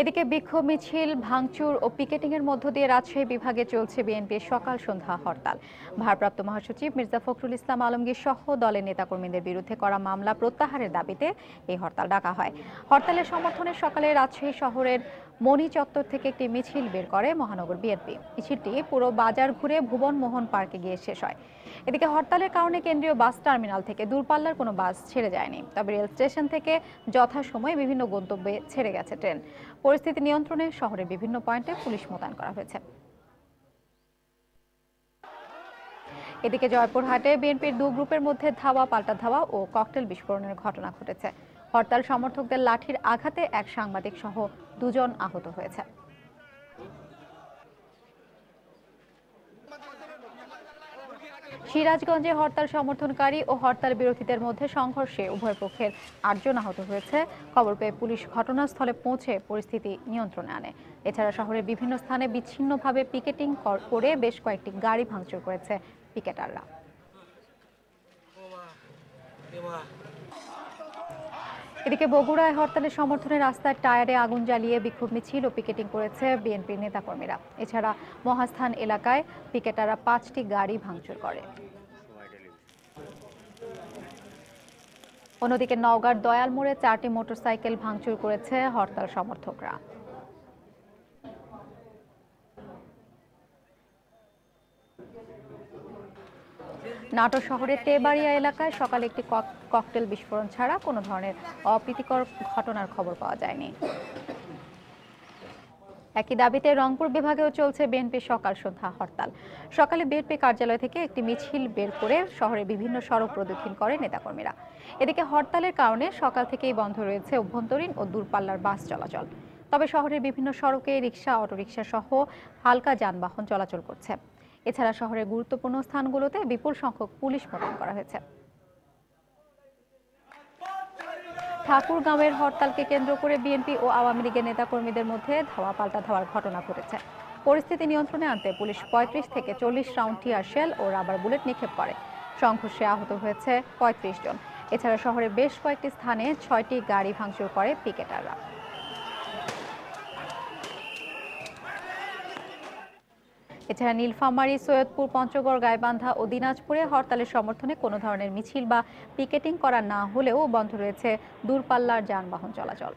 এদিকে বিক্ষোভ মিছিল ভাঙচুর ও পিকেটিংয়ের মধ্য দিয়ে রাজশাহী বিভাগে চলছে বিএনপির সকাল সন্ধ্যা হরতাল ভারপ্রাপ্ত মহাসচিব মির্জা ফখরুল ইসলাম আলমগীর সহ দলের নেতাকর্মীদের বিরুদ্ধে করা মামলা প্রত্যাহারের দাবিতে এই হরতাল ডাকা হয় হরতালের সমর্থনে সকালে রাজশাহী শহরের মণি চত্বর থেকে একটি মিছিল বের করে মহানগর বিএনপি মিছিলটি পুরো বাজার ঘুরে ভুবনমোহন পার্কে গিয়ে শেষ হয় এদিকে হরতালের কারণে কেন্দ্রীয় বাস টার্মিনাল থেকে দূরপাল্লার কোনো বাস ছেড়ে যায়নি তবে রেল স্টেশন থেকে যথাসময়ে বিভিন্ন গন্তব্যে ছেড়ে গেছে ট্রেন পরিস্থিতি নিয়ন্ত্রণে শহরের বিভিন্ন পয়েন্টে পুলিশ মোতায়েন করা হয়েছে এদিকে জয়পুরহাটে বিএনপির দু গ্রুপের মধ্যে ধাওয়া পাল্টা ধাওয়া ও ককটেল বিস্ফোরণের ঘটনা ঘটেছে হরতাল সমর্থকদের লাঠির আঘাতে এক সাংবাদিক সহ দুজন আহত হয়েছে সিরাজগঞ্জে হরতাল সমর্থনকারী ও হরতাল বিরোধীদের মধ্যে সংঘর্ষে উভয় পক্ষের আটজন আহত হয়েছে খবর পেয়ে পুলিশ ঘটনাস্থলে পৌঁছে পরিস্থিতি নিয়ন্ত্রণে আনে এছাড়া শহরের বিভিন্ন স্থানে বিচ্ছিন্নভাবে পিকেটিং করে বেশ কয়েকটি গাড়ি ভাঙচুর করেছে পিকেটাররা এদিকে বগুড়ায় হরতালের সমর্থনে রাস্তায় টায়ারে আগুন জ্বালিয়ে বিক্ষোভ মিছিল ও পিকেটিং করেছে বিএনপির নেতাকর্মীরা এছাড়া মহাস্থান এলাকায় পিকেটাররা পাঁচটি গাড়ি ভাঙচুর করে অন্যদিকে নওগাঁর দয়াল মোড়ে চারটি মোটরসাইকেল ভাঙচুর করেছে হরতাল সমর্থকরা নাটোর শহরের তেবাড়িয়া এলাকায় সকালে একটি ককটেল বিস্ফোরণ ছাড়া কোনো ধরনের অপ্রীতিকর ঘটনার খবর পাওয়া যায়নি একই দাবিতে রংপুর বিভাগেও চলছে বিএনপি সকাল সন্ধ্যা হরতাল সকালে বিএনপি কার্যালয় থেকে একটি মিছিল বের করে শহরের বিভিন্ন সড়ক প্রদক্ষিণ করে নেতাকর্মীরা এদিকে হরতালের কারণে সকাল থেকেই বন্ধ রয়েছে অভ্যন্তরীণ ও দূরপাল্লার বাস চলাচল তবে শহরের বিভিন্ন সড়কে রিক্সা অটোরিকশা সহ হালকা যানবাহন চলাচল করছে এছাড়া শহরের গুরুত্বপূর্ণ স্থানগুলোতে বিপুল সংখ্যক পুলিশ মোতায়েন করা হয়েছে ঠাকুরগাঁওয়ের হরতালকে কেন্দ্র করে বিএনপি ও আওয়ামী লীগের নেতাকর্মীদের মধ্যে ধাওয়া পাল্টা ধাওয়ার ঘটনা ঘটেছে পরিস্থিতি নিয়ন্ত্রণে আনতে পুলিশ পঁয়ত্রিশ থেকে চল্লিশ রাউন্ড টিয়ার শেল ও রাবার বুলেট নিক্ষেপ করে সংঘর্ষে আহত হয়েছে পঁয়ত্রিশ জন এছাড়া শহরের বেশ কয়েকটি স্থানে ছয়টি গাড়ি ভাঙচুর করে পিকেটাররা এছাড়া নীলফামারী সৈয়দপুর পঞ্চগড় গাইবান্ধা ও দিনাজপুরে হরতালের সমর্থনে কোনো ধরনের মিছিল বা পিকেটিং করা না হলেও বন্ধ রয়েছে দূরপাল্লার যানবাহন চলাচল